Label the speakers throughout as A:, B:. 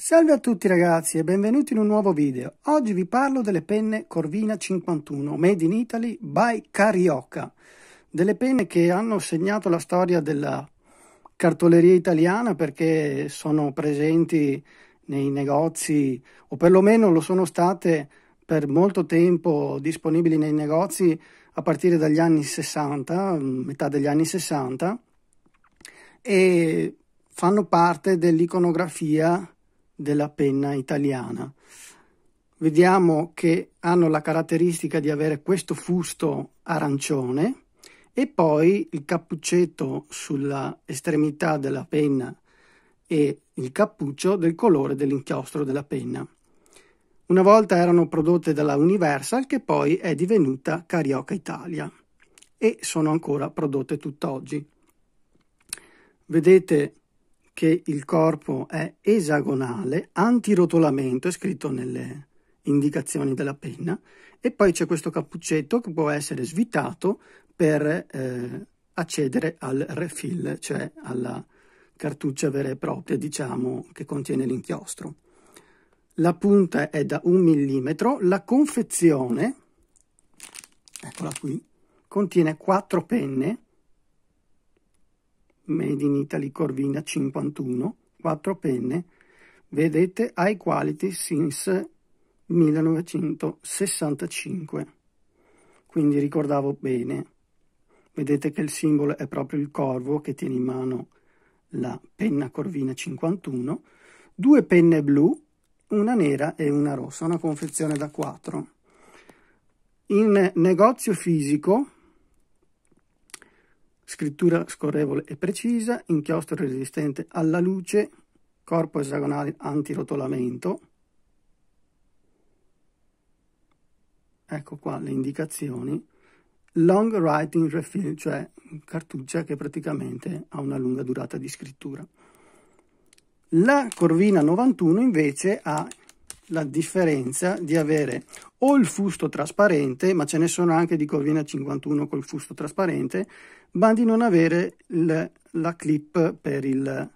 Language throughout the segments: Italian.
A: Salve a tutti ragazzi e benvenuti in un nuovo video. Oggi vi parlo delle penne Corvina 51 Made in Italy by Carioca. Delle penne che hanno segnato la storia della cartoleria italiana perché sono presenti nei negozi o perlomeno lo sono state per molto tempo disponibili nei negozi a partire dagli anni 60, metà degli anni 60 e fanno parte dell'iconografia della penna italiana. Vediamo che hanno la caratteristica di avere questo fusto arancione e poi il cappuccetto sulla estremità della penna e il cappuccio del colore dell'inchiostro della penna. Una volta erano prodotte dalla Universal che poi è divenuta Carioca Italia e sono ancora prodotte tutt'oggi. Vedete che il corpo è esagonale, antirotolamento, è scritto nelle indicazioni della penna, e poi c'è questo cappuccetto che può essere svitato per eh, accedere al refill, cioè alla cartuccia vera e propria, diciamo, che contiene l'inchiostro. La punta è da un millimetro, la confezione, eccola qui, contiene quattro penne Made in Italy Corvina 51, 4 penne, vedete high quality since 1965. Quindi ricordavo bene. Vedete che il simbolo è proprio il corvo che tiene in mano la penna Corvina 51, due penne blu, una nera e una rossa, una confezione da 4. In negozio fisico Scrittura scorrevole e precisa, inchiostro resistente alla luce, corpo esagonale antirotolamento. Ecco qua le indicazioni. Long writing refill, cioè cartuccia che praticamente ha una lunga durata di scrittura. La Corvina 91 invece ha la differenza di avere o il fusto trasparente, ma ce ne sono anche di Corvina 51 col fusto trasparente, ma di non avere il, la clip per il,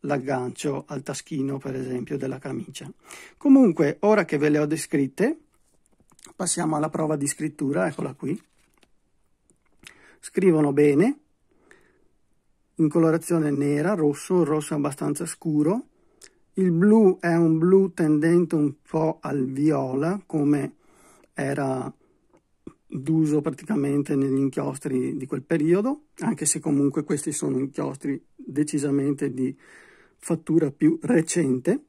A: l'aggancio al taschino, per esempio, della camicia. Comunque, ora che ve le ho descritte, passiamo alla prova di scrittura, eccola qui. Scrivono bene, in colorazione nera, rosso, rosso abbastanza scuro, il blu è un blu tendente un po' al viola, come era d'uso praticamente negli inchiostri di quel periodo, anche se comunque questi sono inchiostri decisamente di fattura più recente.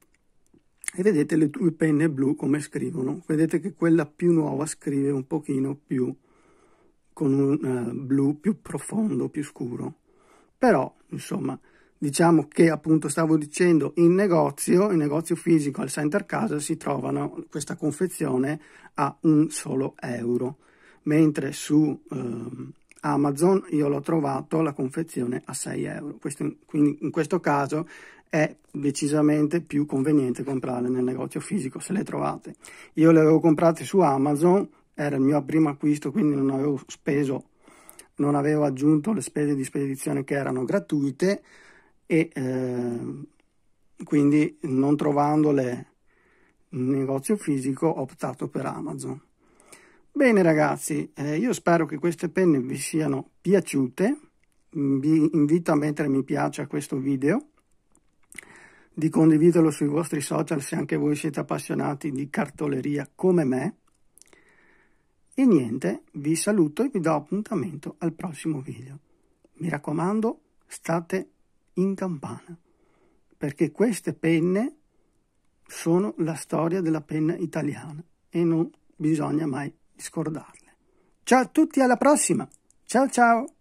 A: E vedete le due penne blu come scrivono. Vedete che quella più nuova scrive un pochino più con un uh, blu più profondo, più scuro. Però, insomma, diciamo che appunto stavo dicendo in negozio, in negozio fisico al center casa si trovano questa confezione a un solo euro, mentre su eh, Amazon io l'ho trovato la confezione a 6 euro. Questo, quindi in questo caso è decisamente più conveniente comprare nel negozio fisico se le trovate. Io le avevo comprate su Amazon, era il mio primo acquisto, quindi non avevo speso, non avevo aggiunto le spese di spedizione che erano gratuite e ehm, quindi non trovandole in negozio fisico ho optato per Amazon. Bene ragazzi, eh, io spero che queste penne vi siano piaciute, vi invito a mettere mi piace a questo video, di condividerlo sui vostri social se anche voi siete appassionati di cartoleria come me. E niente, vi saluto e vi do appuntamento al prossimo video. Mi raccomando, state in campana, perché queste penne sono la storia della penna italiana e non bisogna mai scordarle. Ciao a tutti, alla prossima! Ciao ciao!